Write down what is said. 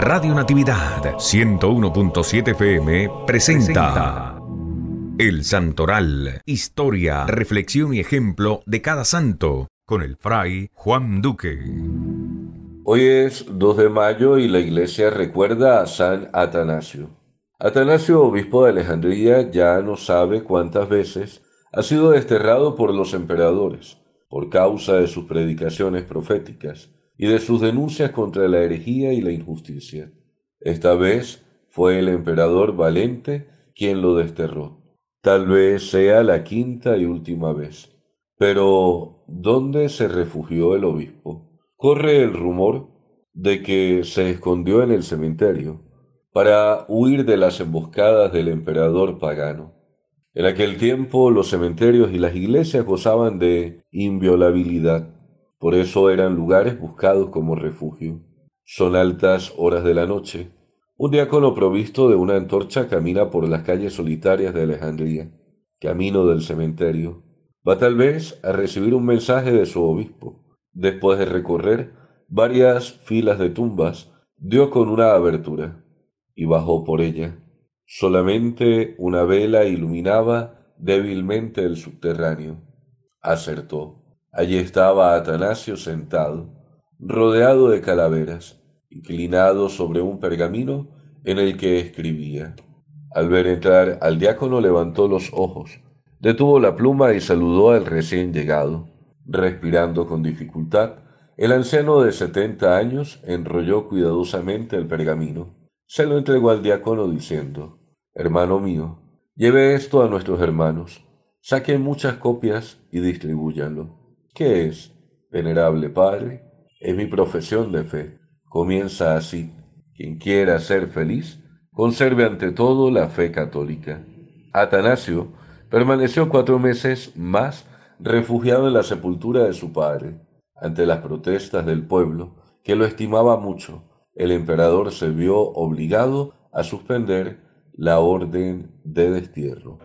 Radio Natividad 101.7 FM presenta El Santoral, historia, reflexión y ejemplo de cada santo, con el fray Juan Duque. Hoy es 2 de mayo y la iglesia recuerda a San Atanasio. Atanasio, obispo de Alejandría, ya no sabe cuántas veces ha sido desterrado por los emperadores por causa de sus predicaciones proféticas y de sus denuncias contra la herejía y la injusticia. Esta vez fue el emperador Valente quien lo desterró. Tal vez sea la quinta y última vez. Pero, ¿dónde se refugió el obispo? Corre el rumor de que se escondió en el cementerio para huir de las emboscadas del emperador pagano. En aquel tiempo los cementerios y las iglesias gozaban de inviolabilidad por eso eran lugares buscados como refugio. Son altas horas de la noche. Un diácono provisto de una antorcha camina por las calles solitarias de Alejandría, camino del cementerio. Va tal vez a recibir un mensaje de su obispo. Después de recorrer varias filas de tumbas, dio con una abertura y bajó por ella. Solamente una vela iluminaba débilmente el subterráneo. Acertó. Allí estaba Atanasio sentado, rodeado de calaveras, inclinado sobre un pergamino en el que escribía. Al ver entrar al diácono levantó los ojos, detuvo la pluma y saludó al recién llegado. Respirando con dificultad, el anciano de setenta años enrolló cuidadosamente el pergamino. Se lo entregó al diácono diciendo, Hermano mío, lleve esto a nuestros hermanos, saquen muchas copias y distribúyanlo. ¿Qué es, venerable Padre? Es mi profesión de fe. Comienza así. Quien quiera ser feliz, conserve ante todo la fe católica. Atanasio permaneció cuatro meses más refugiado en la sepultura de su padre. Ante las protestas del pueblo, que lo estimaba mucho, el emperador se vio obligado a suspender la orden de destierro.